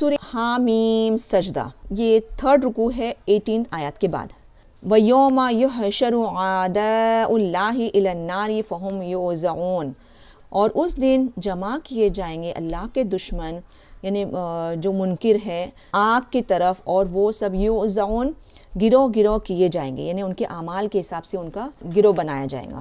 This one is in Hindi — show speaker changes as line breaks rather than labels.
सूर्य हामीम सजदा ये थर्ड रुकू है एटीन आयात के बाद वयोम यशरु आदारी और उस दिन जमा किए जाएंगे अल्लाह के दुश्मन यानी जो मुनकर है आग की तरफ और वो सब यो जौन गिरोह गिरोह किए जाएंगे यानी उनके अमाल के हिसाब से उनका गिरोह बनाया जाएगा